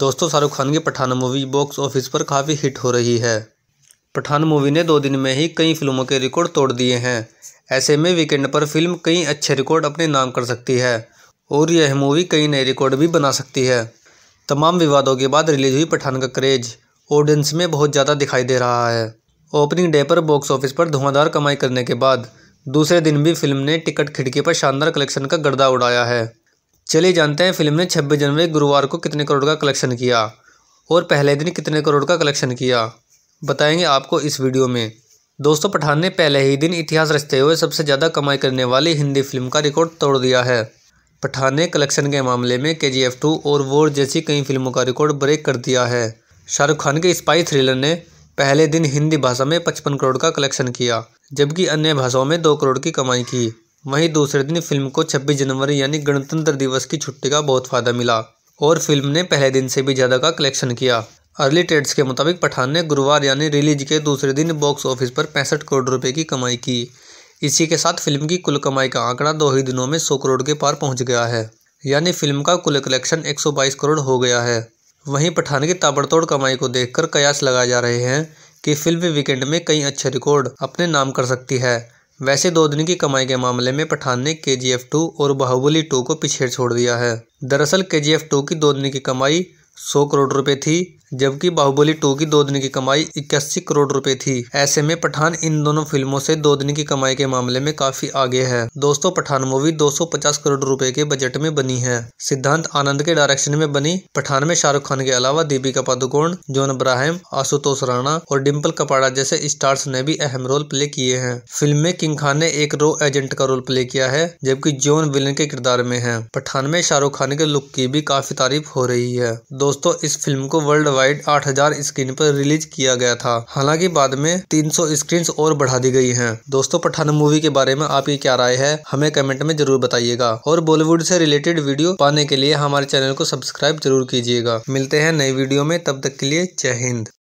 दोस्तों शाहरुख खान की Pathan movie box office पर काफ़ी हिट हो रही है पठान मूवी ने दो दिन में ही कई फिल्मों के रिकॉर्ड तोड़ दिए हैं ऐसे में वीकेंड पर फिल्म कई अच्छे रिकॉर्ड अपने नाम कर सकती है और यह मूवी कई नए रिकॉर्ड भी बना सकती है तमाम विवादों के बाद रिलीज हुई पठान का क्रेज ऑडियंस में बहुत ज़्यादा दिखाई दे रहा है ओपनिंग डे पर बॉक्स ऑफिस पर धुआंधार कमाई करने के बाद दूसरे दिन भी फिल्म ने टिकट खिड़की पर शानदार कलेक्शन का गर्दा उड़ाया है चलिए जानते हैं फिल्म ने छब्बीस जनवरी गुरुवार को कितने करोड़ का कलेक्शन किया और पहले दिन कितने करोड़ का कलेक्शन किया बताएंगे आपको इस वीडियो में दोस्तों पठान ने पहले ही दिन इतिहास रचते हुए सबसे ज़्यादा कमाई करने वाली हिंदी फिल्म का रिकॉर्ड तोड़ दिया है पठान ने कलेक्शन के मामले में के जी एफ टू और वोर जैसी कई फिल्मों का रिकॉर्ड ब्रेक कर दिया है शाहरुख खान के स्पाई थ्रिलर ने पहले दिन हिंदी भाषा में पचपन करोड़ का कलेक्शन किया जबकि अन्य भाषाओं में दो करोड़ की कमाई की वहीं दूसरे दिन फिल्म को 26 जनवरी यानी गणतंत्र दिवस की छुट्टी का बहुत फायदा मिला और फिल्म ने पहले दिन से भी ज़्यादा का कलेक्शन किया अर्ली ट्रेड्स के मुताबिक पठान ने गुरुवार यानी रिलीज के दूसरे दिन बॉक्स ऑफिस पर पैंसठ करोड़ रुपए की कमाई की इसी के साथ फिल्म की कुल कमाई का आंकड़ा दो ही दिनों में सौ करोड़ के पार पहुंच गया है यानी फिल्म का कुल कलेक्शन एक करोड़ हो गया है वहीं पठान की ताबड़तोड़ कमाई को देखकर कयास लगाए जा रहे हैं कि फिल्म वीकेंड में कई अच्छे रिकॉर्ड अपने नाम कर सकती है वैसे दिन की कमाई के मामले में पठान ने के जी एफ टू और बाहुबली टू को पीछे छोड़ दिया है दरअसल के जी एफ टू की दोदनी की कमाई सौ करोड़ रुपए थी जबकि बाहुबली टू की दो दिन की कमाई इक्यासी करोड़ रुपए थी ऐसे में पठान इन दोनों फिल्मों से दो दिन की कमाई के मामले में काफी आगे है दोस्तों पठान मूवी 250 करोड़ रुपए के बजट में बनी है सिद्धांत आनंद के डायरेक्शन में बनी पठान में शाहरुख खान के अलावा दीपिका पादुकोण जॉन अब्राहम आशुतोष राणा और डिम्पल कपाड़ा जैसे स्टार्स ने भी अहम रोल प्ले किए हैं फिल्म में किंग खान ने एक रो एजेंट का रोल प्ले किया है जबकि जॉन विलन के किरदार में है पठान में शाहरुख खान के लुक की भी काफी तारीफ हो रही है दोस्तों इस फिल्म को वर्ल्ड वाइड 8000 स्क्रीन पर रिलीज किया गया था हालांकि बाद में 300 स्क्रीन और बढ़ा दी गई हैं दोस्तों पठान मूवी के बारे में आपकी क्या राय है हमें कमेंट में जरूर बताइएगा और बॉलीवुड से रिलेटेड वीडियो पाने के लिए हमारे चैनल को सब्सक्राइब जरूर कीजिएगा मिलते हैं नई वीडियो में तब तक के लिए जय हिंद